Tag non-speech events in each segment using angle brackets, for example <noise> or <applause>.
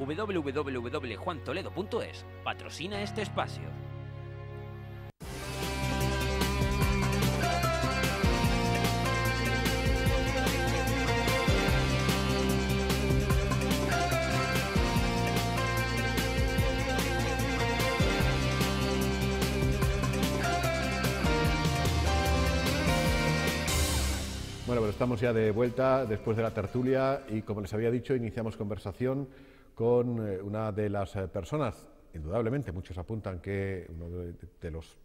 www.juantoledo.es patrocina este espacio. ya de vuelta después de la tertulia y como les había dicho, iniciamos conversación con eh, una de las eh, personas, indudablemente muchos apuntan que uno de los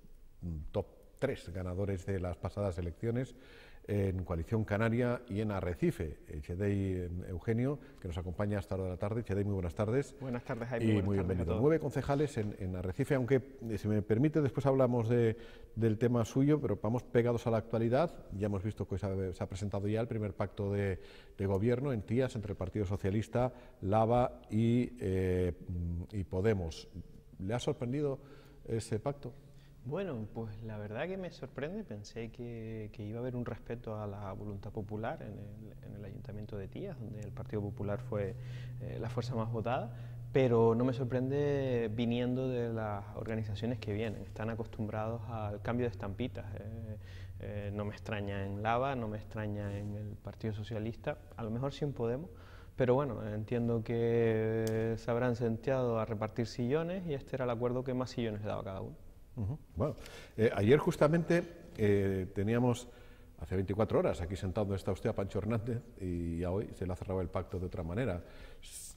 mm, top tres ganadores de las pasadas elecciones en Coalición Canaria y en Arrecife. Eh, Chedei eh, Eugenio, que nos acompaña hasta hora de la tarde. Chedei, muy buenas tardes. Buenas tardes, Jaime. Y muy bienvenido. Nueve concejales en, Arrecife, aunque, eh, si me permite, después hablamos del tema suyo, pero vamos pegados a la actualidad. Ya hemos visto que se ha, presentado ya el primer pacto de, gobierno en Tías, entre el Partido Socialista, LAVA y, y Podemos. ¿Le ha sorprendido ese pacto? Bueno, pues la verdad que me sorprende, pensé que, iba a haber un respeto a la voluntad popular en el, Ayuntamiento de Tías, donde el Partido Popular fue eh, la fuerza más votada, pero no me sorprende viniendo de las organizaciones que vienen, están acostumbrados al cambio de estampitas. Eh, eh, no me extraña en Lava, no me extraña en el Partido Socialista, a lo mejor sí en Podemos, pero bueno, entiendo que se habrán sentado a repartir sillones y este era el acuerdo que más sillones le daba cada uno. Bueno, eh, ayer justamente eh, teníamos, hace 24 horas, aquí sentado está usted a Pancho Hernández y hoy se le ha cerrado el pacto de otra manera.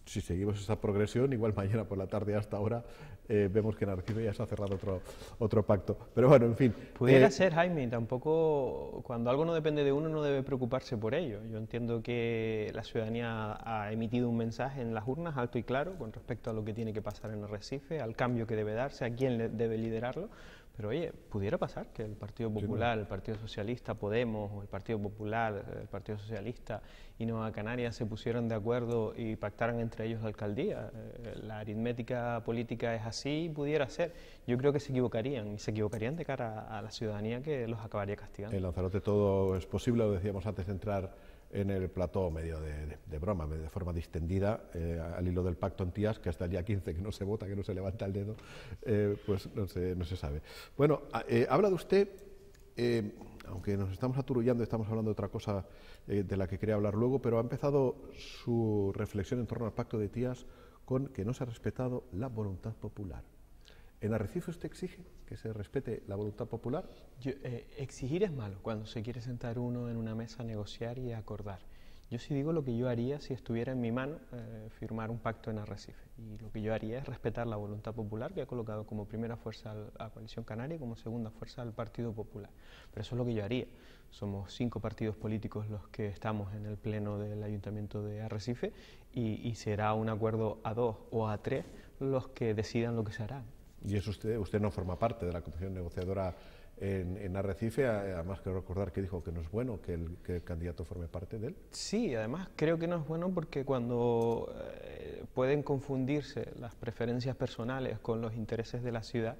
Si seguimos esa progresión, igual <laughs> mañana por la tarde hasta ahora eh, vemos que en Arrecife ya se ha cerrado otro, otro pacto. Pero bueno, en fin. Pudiera eh, ser, Jaime, tampoco cuando algo no depende de uno no debe preocuparse por ello. Yo entiendo que la ciudadanía ha emitido un mensaje en las urnas alto y claro con respecto a lo que tiene que pasar en el Recife, al cambio que debe darse, a quién debe liderarlo, pero oye, pudiera pasar que el Partido Popular, el Partido Socialista, Podemos, o el Partido Popular, el Partido Socialista y Nueva Canarias se pusieran de acuerdo y pactaran entre ellos la alcaldía. Eh, la aritmética política es así pudiera ser. Yo creo que se equivocarían y se equivocarían de cara a la ciudadanía que los acabaría castigando. En Lanzarote todo es posible, lo decíamos antes de entrar en el plató medio de, broma, de forma distendida, eh, al hilo del pacto en Tías, que hasta el día 15 que no se vota, que no se levanta el dedo, eh, pues no se, sabe. Bueno, ah, eh, habla de usted, aunque nos estamos aturullando, estamos hablando de otra cosa de la que quería hablar luego, pero ha empezado su reflexión en torno al pacto de Tías con que no se ha respetado la voluntad popular. ¿En Arrecife usted exige que se respete la voluntad popular? Eh, exigir es malo cuando se quiere sentar uno en una mesa negociar y acordar. Yo sí digo lo que yo haría si estuviera en mi mano eh, firmar un pacto en Arrecife. Y lo que yo haría es respetar la voluntad popular que ha colocado como primera fuerza a la Coalición Canaria y como segunda fuerza al Partido Popular. Pero eso es lo que yo haría. Somos cinco partidos políticos los que estamos en el pleno del Ayuntamiento de Arrecife y, y será un acuerdo a dos o a tres los que decidan lo que se hará y eso usted, usted no forma parte de la comisión negociadora en, Arrecife, además quiero recordar que dijo que no es bueno que el, candidato forme parte de él. Sí, además creo que no es bueno porque cuando eh, pueden confundirse las preferencias personales con los intereses de la ciudad,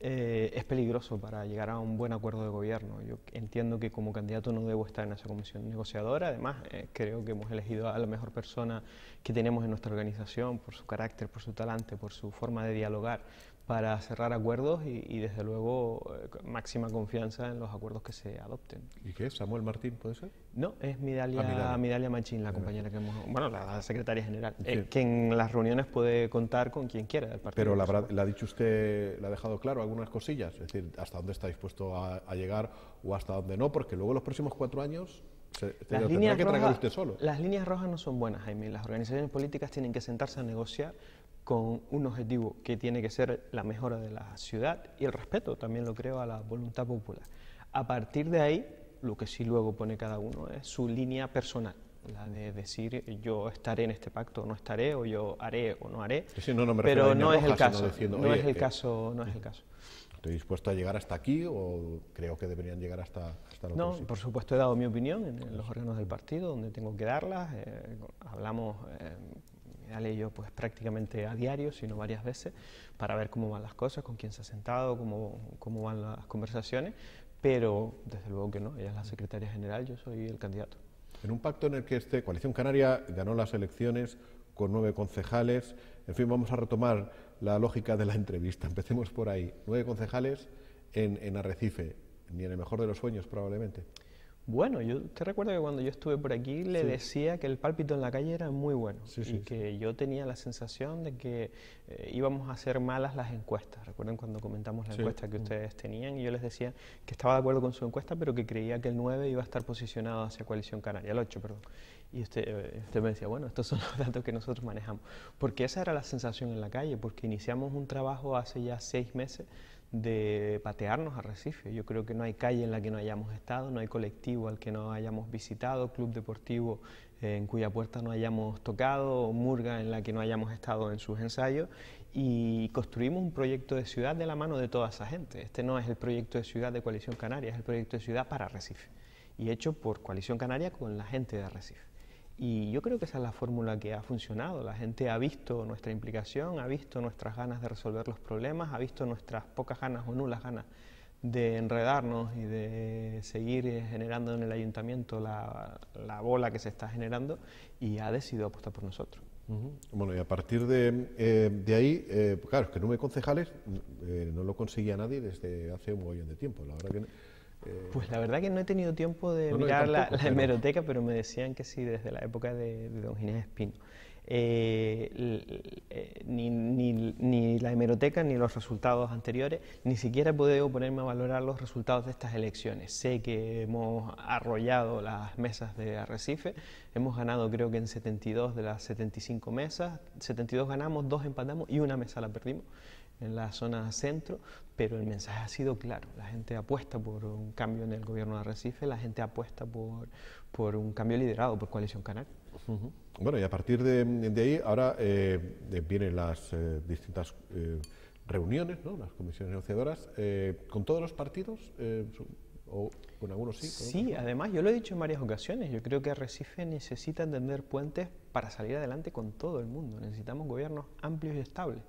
eh, es peligroso para llegar a un buen acuerdo de gobierno. Yo entiendo que como candidato no debo estar en esa comisión negociadora, además eh, creo que hemos elegido a la mejor persona que tenemos en nuestra organización por su carácter, por su talante, por su forma de dialogar, para cerrar acuerdos y, desde luego eh, máxima confianza en los acuerdos que se adopten. ¿Y qué es? ¿Samuel Martín puede ser? No, es Midalia, ah, Machín, la compañera que hemos... Bueno, la secretaria general, eh, que en las reuniones puede contar con quien quiera del partido. Pero la, ha dicho usted, la ha dejado claro algunas cosillas, es decir, hasta dónde está dispuesto a, llegar o hasta dónde no, porque luego los próximos cuatro años se, las, que usted solo. las líneas rojas no son buenas, Jaime. Las organizaciones políticas tienen que sentarse a negociar con un objetivo que tiene que ser la mejora de la ciudad y el respeto, también lo creo, a la voluntad popular. A partir de ahí, lo que sí luego pone cada uno es su línea personal, la de decir yo estaré en este pacto o no estaré, o yo haré o no haré, pero no, es el eh, caso, no es el caso, ¿Estoy dispuesto a llegar hasta aquí o creo que deberían llegar hasta, hasta lo No, por supuesto he dado mi opinión en, los órganos del partido, donde tengo que darlas. Eh, hablamos eh, a yo pues prácticamente a diario, sino varias veces, para ver cómo van las cosas, con quién se ha sentado, cómo, van las conversaciones, pero desde luego que no, ella es la secretaria general, yo soy el candidato. En un pacto en el que este Coalición Canaria ganó las elecciones con nueve concejales, en fin, vamos a retomar la lógica de la entrevista, empecemos por ahí. Nueve concejales en, en Arrecife, ni en el mejor de los sueños probablemente. Bueno, yo te recuerdo que cuando yo estuve por aquí le decía que el pálpito en la calle era muy bueno y que yo tenía la sensación de que eh, íbamos a hacer malas las encuestas. Recuerden cuando comentamos la encuesta que mm. ustedes tenían y yo les decía que estaba de acuerdo con su encuesta, pero que creía que el 9 iba a estar posicionado hacia Coalición Canaria, el 8, perdón. Y usted, eh, usted, me decía, bueno, estos son los datos que nosotros manejamos. Porque esa era la sensación en la calle, porque iniciamos un trabajo hace ya seis meses de patearnos a Recife. Yo creo que no hay calle en la que no hayamos estado, no hay colectivo al que no hayamos visitado, club deportivo eh, en cuya puerta no hayamos tocado, murga en la que no hayamos estado en sus ensayos y construimos un proyecto de ciudad de la mano de toda esa gente. Este no es el proyecto de ciudad de Coalición Canaria, es el proyecto de ciudad para Recife y hecho por Coalición Canaria con la gente de Recife. Y yo creo que esa es la fórmula que ha funcionado. La gente ha visto nuestra implicación, ha visto nuestras ganas de resolver los problemas, ha visto nuestras pocas ganas o nulas ganas de enredarnos y de seguir eh, generando en el ayuntamiento la, la bola que se está generando y ha decidido apostar por nosotros. Bueno, y a partir de, eh, de ahí, eh, claro, es que el número concejales no lo conseguía nadie desde hace un montón de tiempo. La verdad que eh, pues la verdad que no he tenido tiempo de mirar la, hemeroteca, pero me decían que sí, desde la época de, don Ginés Espino. Eh, eh, ni, ni, la hemeroteca ni los resultados anteriores, ni siquiera he podido ponerme a valorar los resultados de estas elecciones. Sé que hemos arrollado las mesas de Arrecife, hemos ganado creo que en 72 de las 75 mesas, 72 ganamos, 2 empatamos y una mesa la perdimos en la zona centro, pero el mensaje ha sido claro. La gente apuesta por un cambio en el gobierno de Arrecife, la gente apuesta por, por un cambio liderado por Coalición Canal. Bueno, y a partir de, ahí, ahora eh, eh, vienen las eh, distintas reuniones, ¿no? las comisiones negociadoras, con todos los partidos. o con algunos sí. sí, además yo lo he dicho en varias ocasiones, yo creo que Recife necesita entender puentes para salir adelante con todo el mundo, necesitamos gobiernos amplios y estables.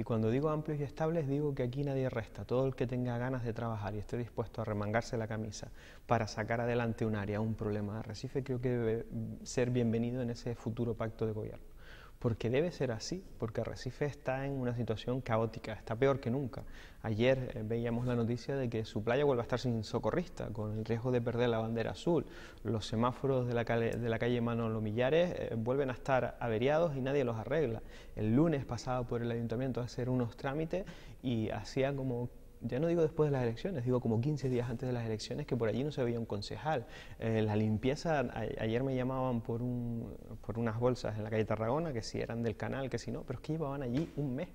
Y cuando digo amplios y estables, digo que aquí nadie resta. Todo el que tenga ganas de trabajar y esté dispuesto a remangarse la camisa para sacar adelante un área, un problema de recife, creo que debe ser bienvenido en ese futuro pacto de gobierno porque debe ser así, porque Recife está en una situación caótica, está peor que nunca. Ayer eh, veíamos la noticia de que su playa vuelve a estar sin socorrista, con el riesgo de perder la bandera azul. Los semáforos de la calle, de la Manolo Millares eh, vuelven a estar averiados y nadie los arregla. El lunes pasaba por el ayuntamiento a hacer unos trámites y hacía como ya no digo después de las elecciones, digo como 15 días antes de las elecciones que por allí no se veía un concejal. Eh, la limpieza, ayer me llamaban por, un, por unas bolsas en la calle Tarragona, que si eran del canal, que si no, pero es que llevaban allí un mes.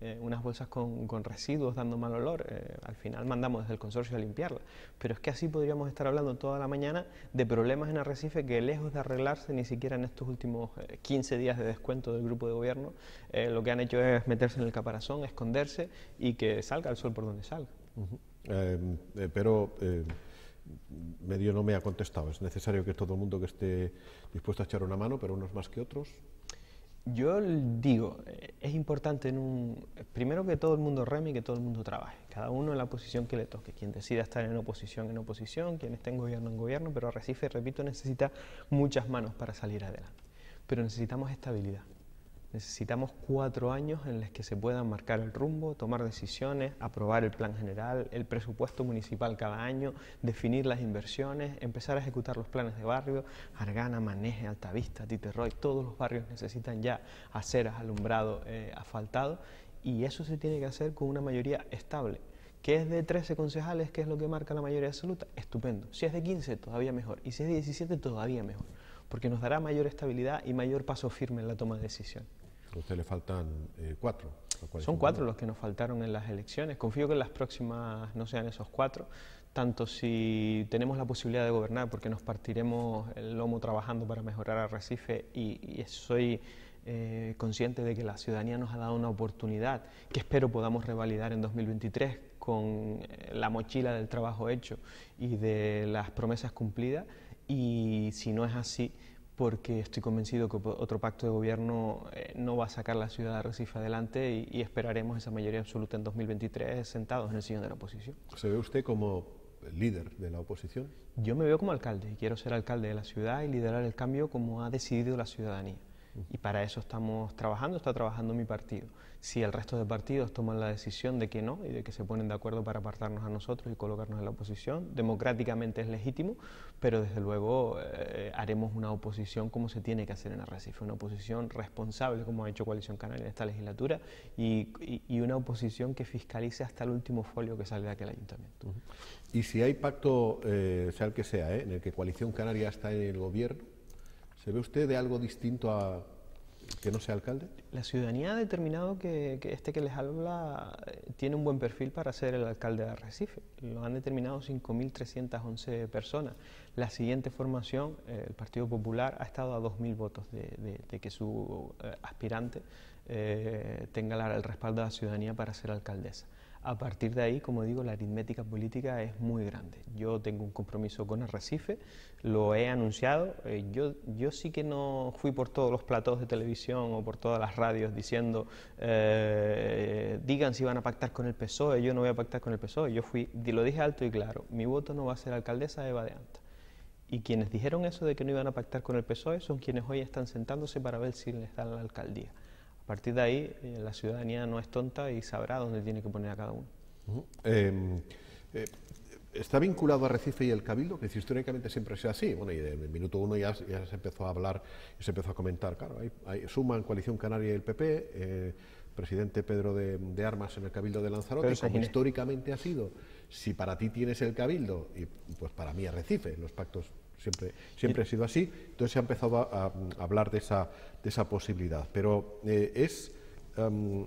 Eh, unas bolsas con, residuos dando mal olor, eh, al final mandamos desde el consorcio a limpiarla. Pero es que así podríamos estar hablando toda la mañana de problemas en Arrecife que lejos de arreglarse ni siquiera en estos últimos 15 eh, días de descuento del grupo de gobierno, lo que han hecho es meterse en el caparazón, esconderse y que salga el sol por donde salga. pero medio no me ha contestado. Es necesario que todo el mundo que esté dispuesto a echar una mano, pero unos más que otros. Yo digo, eh, es importante primero que todo el mundo reme y que todo el mundo trabaje, cada uno en la posición que le toque, quien decida estar en oposición en oposición, quien esté en gobierno en gobierno, pero Recife, repito, necesita muchas manos para salir adelante, pero necesitamos estabilidad. Necesitamos cuatro años en los que se puedan marcar el rumbo, tomar decisiones, aprobar el plan general, el presupuesto municipal cada año, definir las inversiones, empezar a ejecutar los planes de barrio. Argana, Maneje, Altavista, Titerroy, todos los barrios necesitan ya aceras, alumbrado, eh, asfaltado y eso se tiene que hacer con una mayoría estable. Que es de 13 concejales, que es lo que marca la mayoría absoluta, estupendo. Si es de 15, todavía mejor. Y si es de 17, todavía mejor. Porque nos dará mayor estabilidad y mayor paso firme en la toma de decisión a usted le faltan eh, cuatro. Son cuatro los que nos faltaron en las elecciones. Confío que en las próximas no sean esos cuatro, tanto si tenemos la posibilidad de gobernar, porque nos partiremos el lomo trabajando para mejorar Arrecife y, y soy eh, consciente de que la ciudadanía nos ha dado una oportunidad que espero podamos revalidar en 2023 con eh, la mochila del trabajo hecho y de las promesas cumplidas. Y si no es así, porque estoy convencido que otro pacto de gobierno eh, no va a sacar la ciudad de Recife adelante y, y, esperaremos esa mayoría absoluta en 2023 sentados en el sillón de la oposición. ¿Se ve usted como líder de la oposición? Yo me veo como alcalde y quiero ser alcalde de la ciudad y liderar el cambio como ha decidido la ciudadanía. Y para eso estamos trabajando, está trabajando mi partido. Si el resto de partidos toman la decisión de que no y de que se ponen de acuerdo para apartarnos a nosotros y colocarnos en la oposición, democráticamente es legítimo, pero desde luego eh, haremos una oposición como se tiene que hacer en Arrecife, una oposición responsable como ha hecho Coalición Canaria en esta legislatura y, una oposición que fiscalice hasta el último folio que sale de aquel ayuntamiento. Y si hay pacto, eh, sea el que sea, ¿eh? en el que Coalición Canaria está en el gobierno, ¿Se ve usted de algo distinto a que no sea alcalde? La ciudadanía ha determinado que, este que les habla eh, tiene un buen perfil para ser el alcalde de Arrecife. Lo han determinado 5.311 personas. La siguiente formación, eh, el Partido Popular, ha estado a 2.000 votos de, que su eh, aspirante tenga el respaldo de la ciudadanía para ser alcaldesa. A partir de ahí, como digo, la aritmética política es muy grande. Yo tengo un compromiso con Arrecife, lo he anunciado. Eh, yo, sí que no fui por todos los platos de televisión o por todas las radios diciendo, eh, digan si van a pactar con el PSOE, yo no voy a pactar con el PSOE. Yo fui, lo dije alto y claro, mi voto no va a ser alcaldesa de Badeanta. Y quienes dijeron eso de que no iban a pactar con el PSOE son quienes hoy están sentándose para ver si les dan la alcaldía. A partir de ahí, eh, la ciudadanía no es tonta y sabrá dónde tiene que poner a cada uno. Em, eh, está vinculado a Recife y el Cabildo, que históricamente siempre ha sido así. Bueno, y en el minuto uno ya, se empezó a hablar y se empezó a comentar. Claro, hay, suman Coalición Canaria y el PP eh, presidente Pedro de, Armas en el Cabildo de Lanzarote, como históricamente ha sido, si para ti tienes el Cabildo, y pues para mí es Recife, los pactos Siempre, siempre ha sido así. Entonces se ha empezado a, hablar de esa, de esa posibilidad. Pero eh, es. Em,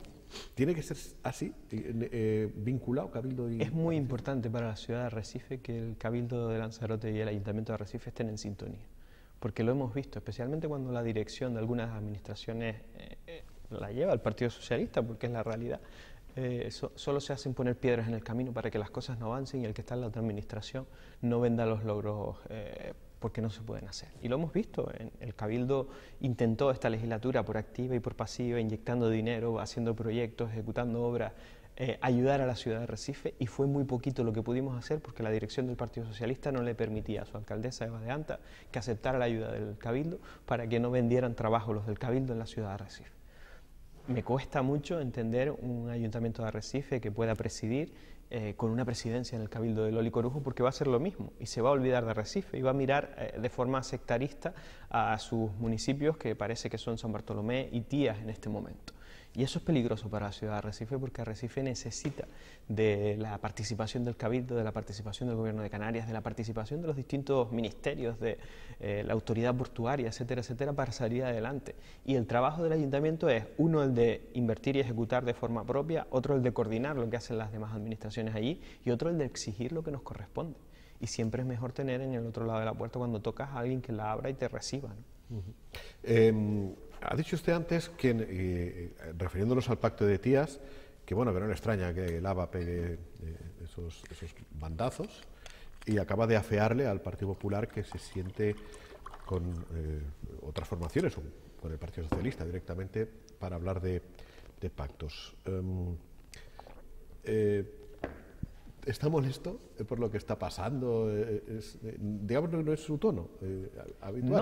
¿Tiene que ser así, eh, eh, vinculado Cabildo y...? Es muy importante para la ciudad de Recife que el Cabildo de Lanzarote y el Ayuntamiento de Recife estén en sintonía, porque lo hemos visto, especialmente cuando la dirección de algunas administraciones la lleva el Partido Socialista, porque es la realidad, eh, solo se hacen poner piedras en el camino para que las cosas no avancen y el que está en la otra administración no venda los logros eh, porque no se pueden hacer. Y lo hemos visto, el Cabildo intentó esta legislatura por activa y por pasiva, inyectando dinero, haciendo proyectos, ejecutando obras, eh, ayudar a la ciudad de Recife y fue muy poquito lo que pudimos hacer porque la dirección del Partido Socialista no le permitía a su alcaldesa Eva de Anta que aceptara la ayuda del Cabildo para que no vendieran trabajo los del Cabildo en la ciudad de Recife me cuesta mucho entender un ayuntamiento de Arrecife que pueda presidir eh, con una presidencia en el Cabildo de Loli Corujo porque va a ser lo mismo y se va a olvidar de Arrecife y va a mirar eh, de forma sectarista a sus municipios que parece que son San Bartolomé y Tías en este momento. Y eso es peligroso para la ciudad de Recife, porque Recife necesita de la participación del Cabildo, de la participación del Gobierno de Canarias, de la participación de los distintos ministerios, de eh, la autoridad portuaria, etcétera, etcétera, para salir adelante. Y el trabajo del ayuntamiento es, uno, el de invertir y ejecutar de forma propia, otro, el de coordinar lo que hacen las demás administraciones allí y otro, el de exigir lo que nos corresponde. Y siempre es mejor tener en el otro lado de la puerta cuando tocas a alguien que la abra y te reciba. Ha dicho usted antes, que, eh, eh, refiriéndonos al pacto de tías, que bueno, no le extraña que el ABA pegue eh, esos, bandazos y acaba de afearle al Partido Popular que se siente con otras formaciones, o con el Partido Socialista directamente, para hablar de, pactos. Em, está molesto por lo que está pasando. Eh, es, eh, digamos que no es su tono eh,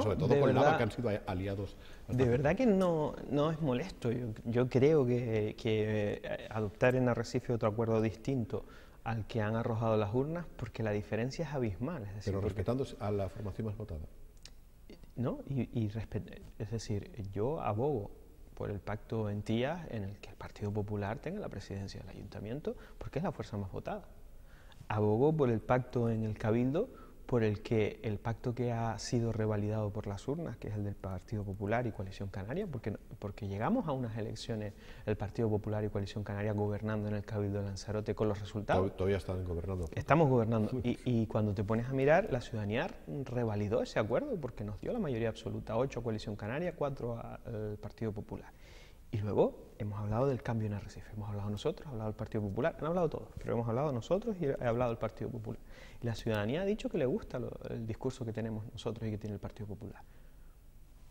sobre todo con lado que han sido aliados. De verdad que no, no es molesto. Yo, creo que, adoptar en Arrecife otro acuerdo distinto al que han arrojado las urnas, porque la diferencia es abismal. Pero respetando a la formación más votada. No, y, y es decir, yo abogo por el pacto en en el que el Partido Popular tenga la presidencia del ayuntamiento, porque es la fuerza más votada abogó por el pacto en el Cabildo, por el que el pacto que ha sido revalidado por las urnas, que es el del Partido Popular y Coalición Canaria, porque, porque llegamos a unas elecciones, el Partido Popular y Coalición Canaria gobernando en el Cabildo de Lanzarote con los resultados. Todavía están gobernando. Estamos gobernando. Y, y cuando te pones a mirar, la ciudadanía revalidó ese acuerdo porque nos dio la mayoría absoluta, 8 a Coalición Canaria, 4 al Partido Popular. Y luego hemos hablado del cambio en Arrecife, hemos hablado nosotros, ha hablado el Partido Popular, han hablado todos, pero hemos hablado nosotros y ha hablado el Partido Popular. Y la ciudadanía ha dicho que le gusta el discurso que tenemos nosotros y que tiene el Partido Popular.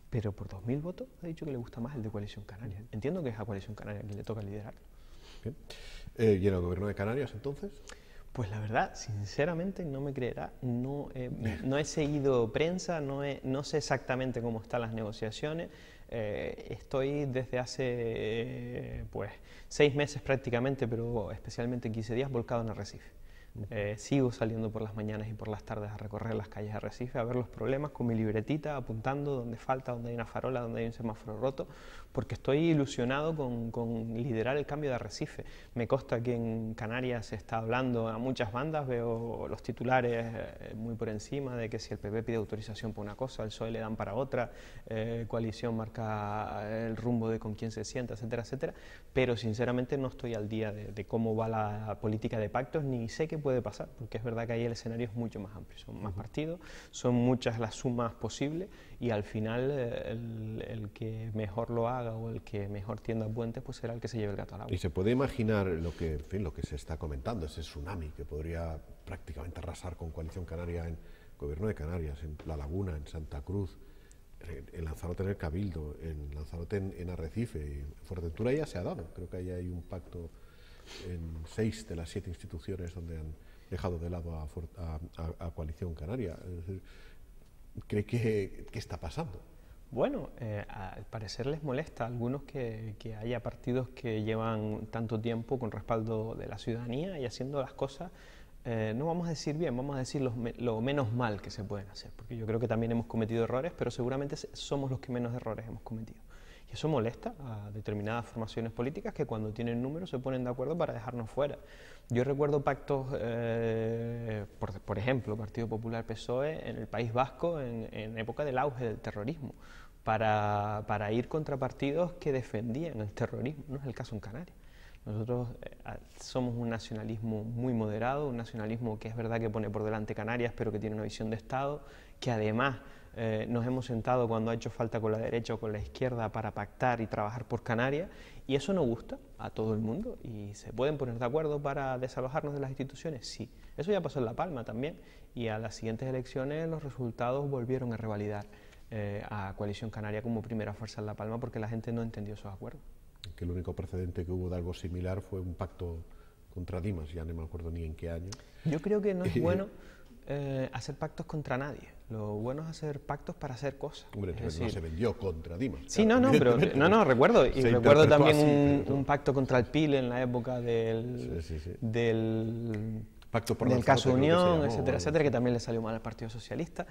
Pero por 2.000 votos ha dicho que le gusta más el de Coalición Canaria. Entiendo que es a Coalición Canaria quien le toca liderar. Eh, ¿Y en el gobierno de Canarias entonces? Pues la verdad, sinceramente, no me creerá. No, eh, no he seguido prensa, no, no sé exactamente cómo están las negociaciones. Eh, estoy desde hace pues, seis meses prácticamente, pero especialmente 15 días, volcado en Arrecife. Eh, sigo saliendo por las mañanas y por las tardes a recorrer las calles de Arrecife, a ver los problemas con mi libretita, apuntando donde falta, donde hay una farola, donde hay un semáforo roto, porque estoy ilusionado con, liderar el cambio de arrecife. Me consta que en Canarias se está hablando a muchas bandas, veo los titulares eh, muy por encima de que si el PP pide autorización por una cosa, el PSOE le dan para otra, eh, coalición marca eh, el rumbo de con quién se sienta, etcétera, etcétera, pero sinceramente no estoy al día de, cómo va la política de pactos ni sé qué puede pasar, porque es verdad que ahí el escenario es mucho más amplio, son más partidos, son muchas las sumas posibles y al final eh, el, que mejor lo haga o el que mejor tienda puentes pues será el que se lleve el gato al agua. Y se puede imaginar lo que, en fin, lo que se está comentando, ese tsunami que podría prácticamente arrasar con Coalición Canaria en Gobierno de Canarias, en La Laguna, en Santa Cruz, en Lanzarote en el Cabildo, en Lanzarote en, Arrecife, en Fuerteventura ya se ha dado, creo que ahí hay un pacto en seis de las siete instituciones donde han dejado de lado a, Coalición Canaria cree que, está pasando? Bueno, eh, al parecer les molesta a algunos que, que, haya partidos que llevan tanto tiempo con respaldo de la ciudadanía y haciendo las cosas eh, no vamos a decir bien, vamos a decir lo menos mal que se pueden hacer, porque yo creo que también hemos cometido errores, pero seguramente somos los que menos errores hemos cometido. Y eso molesta a determinadas formaciones políticas que cuando tienen números se ponen de acuerdo para dejarnos fuera. Yo recuerdo pactos, eh, por, ejemplo, Partido Popular PSOE en el País Vasco en, en época del auge del terrorismo, para, para, ir contra partidos que defendían el terrorismo. No es el caso en Canarias. Nosotros eh, ah, somos un nacionalismo muy moderado, un nacionalismo que es verdad que pone por delante Canarias, pero que tiene una visión de Estado, que además eh, nos hemos sentado cuando ha hecho falta con la derecha o con la izquierda para pactar y trabajar por Canarias, y eso nos gusta a todo el mundo, y se pueden poner de acuerdo para desalojarnos de las instituciones, sí. Eso ya pasó en La Palma también, y a las siguientes elecciones los resultados volvieron a revalidar eh, a Coalición Canaria como primera fuerza en La Palma porque la gente no entendió esos acuerdos que el único precedente que hubo de algo similar fue un pacto contra Dimas, ya no me acuerdo ni en qué año. Yo creo que no es <laughs> bueno eh, hacer pactos contra nadie. Lo bueno es hacer pactos para hacer cosas. Hombre, no se vendió contra Dimas. Sí, no, no, pero no, recuerdo. <laughs> Y recuerdo también un, pacto contra el PIL en la época del, del pacto por del caso Unión, etcétera, etcétera, que también le salió mal al Partido Socialista.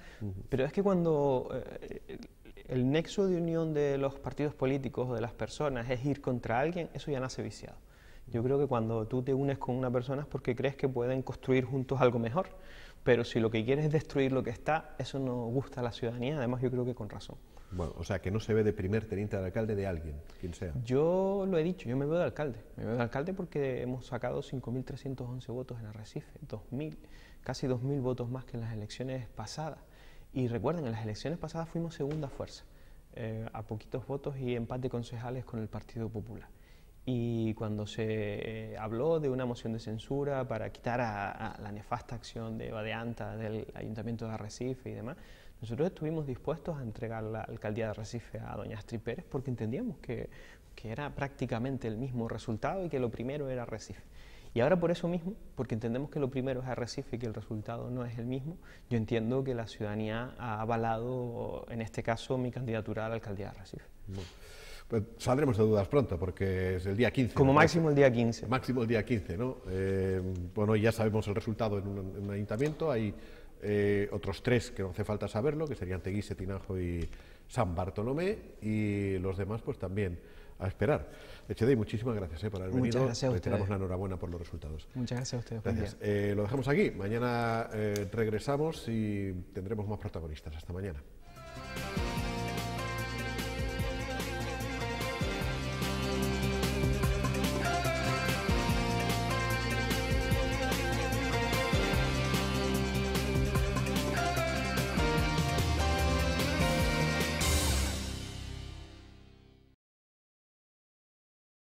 Pero es que cuando eh, el nexo de unión de los partidos políticos o de las personas es ir contra alguien, eso ya nace viciado. Yo creo que cuando tú te unes con una persona es porque crees que pueden construir juntos algo mejor, pero si lo que quieres es destruir lo que está, eso no gusta a la ciudadanía, además yo creo que con razón. Bueno, o sea, que no se ve de primer teniente de alcalde de alguien, quien sea. Yo lo he dicho, yo me veo de alcalde. Me veo de alcalde porque hemos sacado 5.311 votos en Arrecife, 2.000, casi 2.000 votos más que en las elecciones pasadas. Y recuerden, en las elecciones pasadas fuimos segunda fuerza, eh, a poquitos votos y empate concejales con el Partido Popular. Y cuando se eh, habló de una moción de censura para quitar a, la nefasta acción de Badeanta del Ayuntamiento de Arrecife y demás, nosotros estuvimos dispuestos a entregar la alcaldía de Arrecife a doña Astrid Pérez porque entendíamos que, que era prácticamente el mismo resultado y que lo primero era Arrecife. Y ahora por eso mismo, porque entendemos que lo primero es Recife y que el resultado no es el mismo, yo entiendo que la ciudadanía ha avalado, en este caso, mi candidatura a la alcaldía de Recife Pues saldremos de dudas pronto, porque es el día 15. Como máximo el día 15. Máximo el día 15, ¿no? Eh, bueno, ya sabemos el resultado en un, ayuntamiento. Hay eh, otros tres que no hace falta saberlo, que serían Teguise, Tinajo y San Bartolomé, y los demás pues también a esperar. Echedey, muchísimas gracias eh, por haber Muchas Gracias a ustedes. la enhorabuena por los resultados. Muchas gracias a ustedes. Gracias. Eh, lo dejamos aquí. Mañana eh, regresamos y tendremos más protagonistas. Hasta mañana.